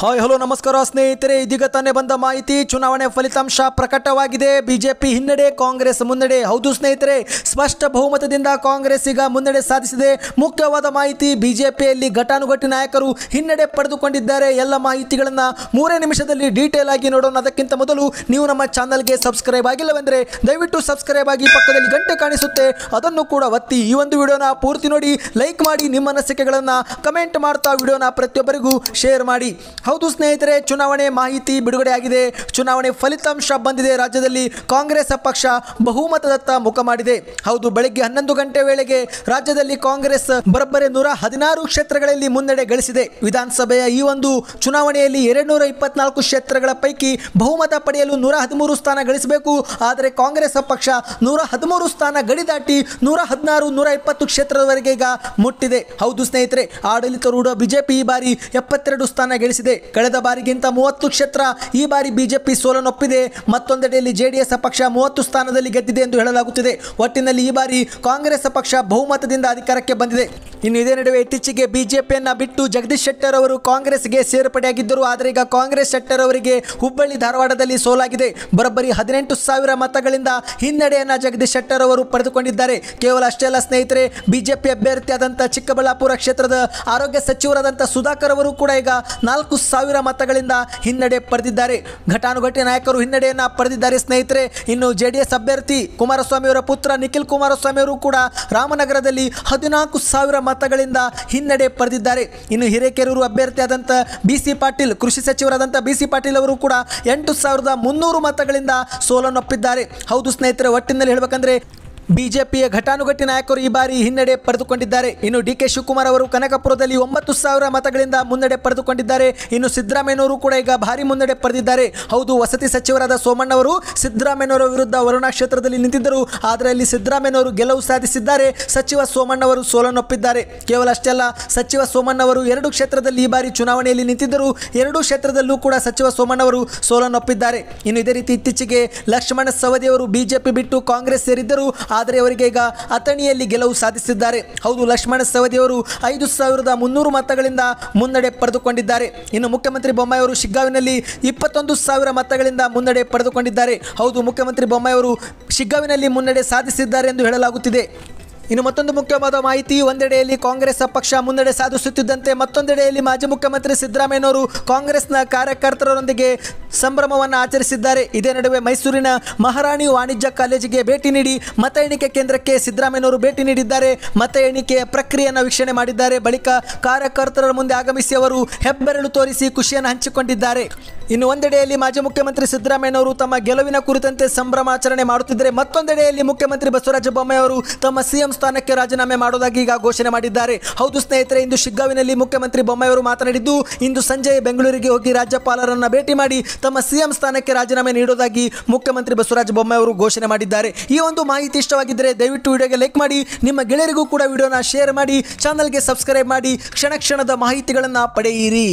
hi hello ನಮಸ್ಕಾರ ಸ್ನೇಹಿತರೆ ಇದೀಗ ತಾನೇ ಬಂದ ಮಾಹಿತಿ ಚುನಾವಣೆ ಫಲಿತಾಂಶ ಪ್ರಕಟವಾಗಿದೆ ಬಿಜೆಪಿ ಹಿನ್ನಡೆ ಕಾಂಗ್ರೆಸ್ ಮುನ್ನಡೆ ಹೌದು ಸ್ನೇಹಿತರೆ ಸ್ಪಷ್ಟ ಬಹುಮತದಿಂದ ಕಾಂಗ್ರೆಸ್ ಈಗ ಮುನ್ನಡೆ ಸಾಧಿಸಿದೆ ಮುಖ್ಯವಾದ ಮಾಹಿತಿ ಬಿಜೆಪಿಯಲ್ಲಿ ಘಟಾನುಘಟಿ ನಾಯಕರು ಹಿನ್ನಡೆ ಪಡೆದುಕೊಂಡಿದ್ದಾರೆ ಎಲ್ಲ ಮಾಹಿತಿಗಳನ್ನು ಮೂರೇ ನಿಮಿಷದಲ್ಲಿ ಡೀಟೇಲ್ ಆಗಿ ನೋಡೋಣ ಅದಕ್ಕಿಂತ ಮೊದಲು ನೀವು ನಮ್ಮ ಚಾನಲ್ಗೆ ಸಬ್ಸ್ಕ್ರೈಬ್ ಆಗಿಲ್ಲವೆಂದರೆ ದಯವಿಟ್ಟು ಸಬ್ಸ್ಕ್ರೈಬ್ ಆಗಿ ಪಕ್ಕದಲ್ಲಿ ಗಂಟೆ ಕಾಣಿಸುತ್ತೆ ಅದನ್ನು ಕೂಡ ಒತ್ತಿ ಈ ಒಂದು ವಿಡಿಯೋನ ಪೂರ್ತಿ ನೋಡಿ ಲೈಕ್ ಮಾಡಿ ನಿಮ್ಮ ಅನಿಸಿಕೆಗಳನ್ನು ಕಮೆಂಟ್ ಮಾಡ್ತಾ ವಿಡಿಯೋನ ಪ್ರತಿಯೊಬ್ಬರಿಗೂ ಶೇರ್ ಮಾಡಿ ಹೌದು ಸ್ನೇಹಿತರೆ ಚುನಾವಣೆ ಮಾಹಿತಿ ಬಿಡುಗಡೆಯಾಗಿದೆ ಚುನಾವಣೆ ಫಲಿತಾಂಶ ಬಂದಿದೆ ರಾಜ್ಯದಲ್ಲಿ ಕಾಂಗ್ರೆಸ್ ಪಕ್ಷ ಬಹುಮತದತ್ತ ಮುಖ ಮಾಡಿದೆ ಹೌದು ಬೆಳಗ್ಗೆ ಹನ್ನೊಂದು ಗಂಟೆ ವೇಳೆಗೆ ರಾಜ್ಯದಲ್ಲಿ ಕಾಂಗ್ರೆಸ್ ಬರೋಬ್ಬರಿ ನೂರ ಹದಿನಾರು ಕ್ಷೇತ್ರಗಳಲ್ಲಿ ಮುನ್ನಡೆ ಗಳಿಸಿದೆ ವಿಧಾನಸಭೆಯ ಈ ಒಂದು ಚುನಾವಣೆಯಲ್ಲಿ ಎರಡು ನೂರ ಇಪ್ಪತ್ನಾಲ್ಕು ಕ್ಷೇತ್ರಗಳ ಪೈಕಿ ಬಹುಮತ ಪಡೆಯಲು ನೂರ ಹದಿಮೂರು ಸ್ಥಾನ ಗಳಿಸಬೇಕು ಆದರೆ ಕಾಂಗ್ರೆಸ್ ಪಕ್ಷ ನೂರ ಹದಿಮೂರು ಸ್ಥಾನ ಗಡಿ ದಾಟಿ ನೂರ ಹದಿನಾರು ನೂರ ಇಪ್ಪತ್ತು ಕ್ಷೇತ್ರದವರೆಗೆ ಈಗ ಮುಟ್ಟಿದೆ ಹೌದು ಸ್ನೇಹಿತರೆ ಆಡಳಿತರೂಢ ಬಿಜೆಪಿ ಈ ಬಾರಿ ಎಪ್ಪತ್ತೆರಡು ಸ್ಥಾನ ಗಳಿಸಿದೆ ಕಳೆದ ಬಾರಿಗಿಂತ ಮೂವತ್ತು ಕ್ಷೇತ್ರ ಈ ಬಾರಿ ಬಿಜೆಪಿ ಸೋಲನ್ನೊಪ್ಪಿದೆ ಮತ್ತೊಂದೆಡೆಯಲ್ಲಿ ಜೆಡಿಎಸ್ ಪಕ್ಷ ಮೂವತ್ತು ಸ್ಥಾನದಲ್ಲಿ ಗೆದ್ದಿದೆ ಎಂದು ಹೇಳಲಾಗುತ್ತಿದೆ ಒಟ್ಟಿನಲ್ಲಿ ಈ ಬಾರಿ ಕಾಂಗ್ರೆಸ್ ಪಕ್ಷ ಬಹುಮತದಿಂದ ಅಧಿಕಾರಕ್ಕೆ ಬಂದಿದೆ ಇನ್ನು ಇದೇ ನಡುವೆ ಇತ್ತೀಚೆಗೆ ಬಿಜೆಪಿಯನ್ನ ಬಿಟ್ಟು ಜಗದೀಶ್ ಶೆಟ್ಟರ್ ಅವರು ಕಾಂಗ್ರೆಸ್ಗೆ ಸೇರ್ಪಡೆಯಾಗಿದ್ದರು ಆದರೆ ಈಗ ಕಾಂಗ್ರೆಸ್ ಶೆಟ್ಟರ್ ಅವರಿಗೆ ಹುಬ್ಬಳ್ಳಿ ಧಾರವಾಡದಲ್ಲಿ ಸೋಲಾಗಿದೆ ಬರೋಬ್ಬರಿ ಹದಿನೆಂಟು ಸಾವಿರ ಮತಗಳಿಂದ ಹಿನ್ನಡೆಯನ್ನ ಜಗದೀಶ್ ಶೆಟ್ಟರ್ ಅವರು ಪಡೆದುಕೊಂಡಿದ್ದಾರೆ ಕೇವಲ ಅಷ್ಟೇ ಅಲ್ಲ ಸ್ನೇಹಿತರೆ ಬಿಜೆಪಿ ಅಭ್ಯರ್ಥಿಯಾದಂಥ ಚಿಕ್ಕಬಳ್ಳಾಪುರ ಕ್ಷೇತ್ರದ ಆರೋಗ್ಯ ಸಚಿವರಾದಂತಹ ಸುಧಾಕರ್ ಅವರು ಕೂಡ ಈಗ ನಾಲ್ಕು ಸಾವಿರ ಮತಗಳಿಂದ ಹಿನ್ನಡೆ ಪಡೆದಿದ್ದಾರೆ ಘಟಾನುಘಟಿ ನಾಯಕರು ಹಿನ್ನಡೆಯನ್ನು ಪಡೆದಿದ್ದಾರೆ ಸ್ನೇಹಿತರೆ ಇನ್ನು ಜೆ ಡಿ ಎಸ್ ಅಭ್ಯರ್ಥಿ ಕುಮಾರಸ್ವಾಮಿಯವರ ಪುತ್ರ ನಿಖಿಲ್ ಕುಮಾರಸ್ವಾಮಿ ಅವರು ಕೂಡ ರಾಮನಗರದಲ್ಲಿ ಹದಿನಾಲ್ಕು ಸಾವಿರ ಮತಗಳಿಂದ ಹಿನ್ನಡೆ ಪಡೆದಿದ್ದಾರೆ ಇನ್ನು ಹಿರೇಕೆರೂರು ಅಭ್ಯರ್ಥಿಯಾದಂಥ ಬಿ ಸಿ ಪಾಟೀಲ್ ಕೃಷಿ ಸಚಿವರಾದಂಥ ಬಿ ಸಿ ಪಾಟೀಲ್ ಅವರು ಕೂಡ ಎಂಟು ಸಾವಿರದ ಮುನ್ನೂರು ಮತಗಳಿಂದ ಸೋಲನ್ನೊಪ್ಪಿದ್ದಾರೆ ಹೌದು ಸ್ನೇಹಿತರೆ ಒಟ್ಟಿನಲ್ಲಿ ಹೇಳಬೇಕಂದ್ರೆ ಬಿಜೆಪಿಯ ಘಟಾನುಘಟಿ ನಾಯಕರು ಈ ಬಾರಿ ಹಿನ್ನಡೆ ಪಡೆದುಕೊಂಡಿದ್ದಾರೆ ಇನ್ನು ಡಿ ಕೆ ಶಿವಕುಮಾರ್ ಅವರು ಕನಕಪುರದಲ್ಲಿ ಒಂಬತ್ತು ಸಾವಿರ ಮತಗಳಿಂದ ಮುನ್ನಡೆ ಪಡೆದುಕೊಂಡಿದ್ದಾರೆ ಇನ್ನು ಸಿದ್ದರಾಮಯ್ಯನವರು ಕೂಡ ಈಗ ಭಾರಿ ಮುನ್ನಡೆ ಪಡೆದಿದ್ದಾರೆ ಹೌದು ವಸತಿ ಸಚಿವರಾದ ಸೋಮಣ್ಣವರು ಸಿದ್ದರಾಮಯ್ಯನವರ ವಿರುದ್ಧ ವರುಣಾ ಕ್ಷೇತ್ರದಲ್ಲಿ ನಿಂತಿದ್ದರು ಆದರೆ ಅಲ್ಲಿ ಸಿದ್ದರಾಮಯ್ಯನವರು ಗೆಲುವು ಸಾಧಿಸಿದ್ದಾರೆ ಸಚಿವ ಸೋಮಣ್ಣವರು ಸೋಲನ್ನೊಪ್ಪಿದ್ದಾರೆ ಕೇವಲ ಅಷ್ಟೇ ಅಲ್ಲ ಸಚಿವ ಸೋಮಣ್ಣವರು ಎರಡು ಕ್ಷೇತ್ರದಲ್ಲಿ ಈ ಬಾರಿ ಚುನಾವಣೆಯಲ್ಲಿ ನಿಂತಿದ್ದರು ಎರಡೂ ಕ್ಷೇತ್ರದಲ್ಲೂ ಕೂಡ ಸಚಿವ ಸೋಮಣ್ಣವರು ಸೋಲನ್ನೊಪ್ಪಿದ್ದಾರೆ ಇನ್ನು ಇದೇ ರೀತಿ ಇತ್ತೀಚೆಗೆ ಲಕ್ಷ್ಮಣ ಸವದಿಯವರು ಬಿಜೆಪಿ ಬಿಟ್ಟು ಕಾಂಗ್ರೆಸ್ ಸೇರಿದ್ದರು ಆದರೆ ಅವರಿಗೆ ಈಗ ಅಥಣಿಯಲ್ಲಿ ಗೆಲುವು ಸಾಧಿಸಿದ್ದಾರೆ ಹೌದು ಲಕ್ಷ್ಮಣ ಸವದಿಯವರು ಐದು ಸಾವಿರದ ಮುನ್ನೂರು ಮತಗಳಿಂದ ಮುನ್ನಡೆ ಪಡೆದುಕೊಂಡಿದ್ದಾರೆ ಇನ್ನು ಮುಖ್ಯಮಂತ್ರಿ ಬೊಮ್ಮಾಯಿ ಅವರು ಶಿಗ್ಗಾವಿನಲ್ಲಿ ಇಪ್ಪತ್ತೊಂದು ಸಾವಿರ ಮತಗಳಿಂದ ಮುನ್ನಡೆ ಪಡೆದುಕೊಂಡಿದ್ದಾರೆ ಹೌದು ಮುಖ್ಯಮಂತ್ರಿ ಬೊಮ್ಮಾಯಿ ಅವರು ಶಿಗ್ಗಾವಿನಲ್ಲಿ ಮುನ್ನಡೆ ಸಾಧಿಸಿದ್ದಾರೆ ಎಂದು ಹೇಳಲಾಗುತ್ತಿದೆ ಇನ್ನು ಮತ್ತೊಂದು ಮುಖ್ಯವಾದ ಮಾಹಿತಿ ಒಂದೆಡೆಯಲ್ಲಿ ಕಾಂಗ್ರೆಸ್ ಪಕ್ಷ ಮುನ್ನಡೆ ಸಾಧಿಸುತ್ತಿದ್ದಂತೆ ಮತ್ತೊಂದೆಡೆಯಲ್ಲಿ ಮಾಜಿ ಮುಖ್ಯಮಂತ್ರಿ ಸಿದ್ದರಾಮಯ್ಯನವರು ಕಾಂಗ್ರೆಸ್ನ ಕಾರ್ಯಕರ್ತರೊಂದಿಗೆ ಸಂಭ್ರಮವನ್ನು ಆಚರಿಸಿದ್ದಾರೆ ಇದೇ ನಡುವೆ ಮೈಸೂರಿನ ಮಹಾರಾಣಿ ವಾಣಿಜ್ಯ ಕಾಲೇಜಿಗೆ ಭೇಟಿ ನೀಡಿ ಮತ ಎಣಿಕೆ ಕೇಂದ್ರಕ್ಕೆ ಸಿದ್ದರಾಮಯ್ಯನವರು ಭೇಟಿ ನೀಡಿದ್ದಾರೆ ಮತ ಎಣಿಕೆಯ ಪ್ರಕ್ರಿಯೆಯನ್ನು ವೀಕ್ಷಣೆ ಮಾಡಿದ್ದಾರೆ ಬಳಿಕ ಕಾರ್ಯಕರ್ತರ ಮುಂದೆ ಆಗಮಿಸಿ ಅವರು ಹೆಬ್ಬೆರಳು ತೋರಿಸಿ ಖುಷಿಯನ್ನು ಹಂಚಿಕೊಂಡಿದ್ದಾರೆ ಇನ್ನು ಒಂದೆಡೆಯಲ್ಲಿ ಮಾಜಿ ಮುಖ್ಯಮಂತ್ರಿ ಸಿದ್ದರಾಮಯ್ಯನವರು ತಮ್ಮ ಗೆಲುವಿನ ಕುರಿತಂತೆ ಸಂಭ್ರಮಾಚರಣೆ ಮಾಡುತ್ತಿದ್ದರೆ ಮತ್ತೊಂದೆಡೆಯಲ್ಲಿ ಮುಖ್ಯಮಂತ್ರಿ ಬಸವರಾಜ ಬೊಮ್ಮಾಯಿ ಅವರು ತಮ್ಮ ಸಿಎಂ ಸ್ಥಾನಕ್ಕೆ ರಾಜೀನಾಮೆ ಮಾಡೋದಾಗಿ ಈಗ ಘೋಷಣೆ ಮಾಡಿದ್ದಾರೆ ಹೌದು ಸ್ನೇಹಿತರೆ ಇಂದು ಶಿಗ್ಗಾವಿನಲ್ಲಿ ಮುಖ್ಯಮಂತ್ರಿ ಅವರು ಮಾತನಾಡಿದ್ದು ಇಂದು ಸಂಜೆ ಬೆಂಗಳೂರಿಗೆ ಹೋಗಿ ರಾಜ್ಯಪಾಲರನ್ನ ಭೇಟಿ ಮಾಡಿ ತಮ್ಮ ಸಿಎಂ ಸ್ಥಾನಕ್ಕೆ ರಾಜೀನಾಮೆ ನೀಡೋದಾಗಿ ಮುಖ್ಯಮಂತ್ರಿ ಬಸವರಾಜ ಅವರು ಘೋಷಣೆ ಮಾಡಿದ್ದಾರೆ ಈ ಒಂದು ಮಾಹಿತಿ ಇಷ್ಟವಾಗಿದ್ದರೆ ದಯವಿಟ್ಟು ವಿಡಿಯೋಗೆ ಲೈಕ್ ಮಾಡಿ ನಿಮ್ಮ ಗೆಳೆಯರಿಗೂ ಕೂಡ ವಿಡಿಯೋನ ಶೇರ್ ಮಾಡಿ ಚಾನಲ್ಗೆ ಸಬ್ಸ್ಕ್ರೈಬ್ ಮಾಡಿ ಕ್ಷಣ ಕ್ಷಣದ ಮಾಹಿತಿಗಳನ್ನು ಪಡೆಯಿರಿ